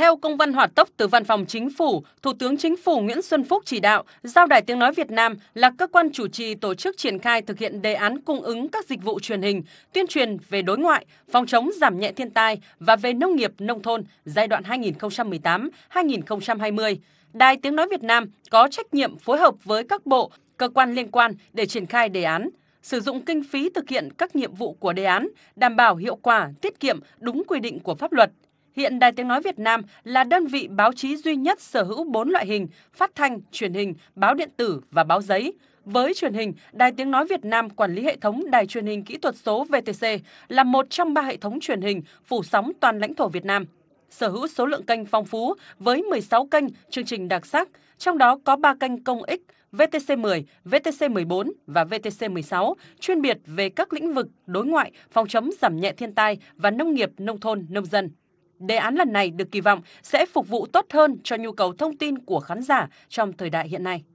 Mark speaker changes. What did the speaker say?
Speaker 1: Theo công văn hỏa tốc từ Văn phòng Chính phủ, Thủ tướng Chính phủ Nguyễn Xuân Phúc chỉ đạo giao Đài Tiếng Nói Việt Nam là cơ quan chủ trì tổ chức triển khai thực hiện đề án cung ứng các dịch vụ truyền hình, tuyên truyền về đối ngoại, phòng chống giảm nhẹ thiên tai và về nông nghiệp nông thôn giai đoạn 2018-2020. Đài Tiếng Nói Việt Nam có trách nhiệm phối hợp với các bộ, cơ quan liên quan để triển khai đề án sử dụng kinh phí thực hiện các nhiệm vụ của đề án, đảm bảo hiệu quả, tiết kiệm, đúng quy định của pháp luật. Hiện Đài Tiếng Nói Việt Nam là đơn vị báo chí duy nhất sở hữu 4 loại hình, phát thanh, truyền hình, báo điện tử và báo giấy. Với truyền hình, Đài Tiếng Nói Việt Nam quản lý hệ thống Đài truyền hình kỹ thuật số VTC là một trong ba hệ thống truyền hình phủ sóng toàn lãnh thổ Việt Nam. Sở hữu số lượng kênh phong phú với 16 kênh chương trình đặc sắc, trong đó có 3 kênh công ích VTC10, VTC14 và VTC16 chuyên biệt về các lĩnh vực đối ngoại, phòng chống giảm nhẹ thiên tai và nông nghiệp, nông thôn, nông dân đề án lần này được kỳ vọng sẽ phục vụ tốt hơn cho nhu cầu thông tin của khán giả
Speaker 2: trong thời đại hiện nay.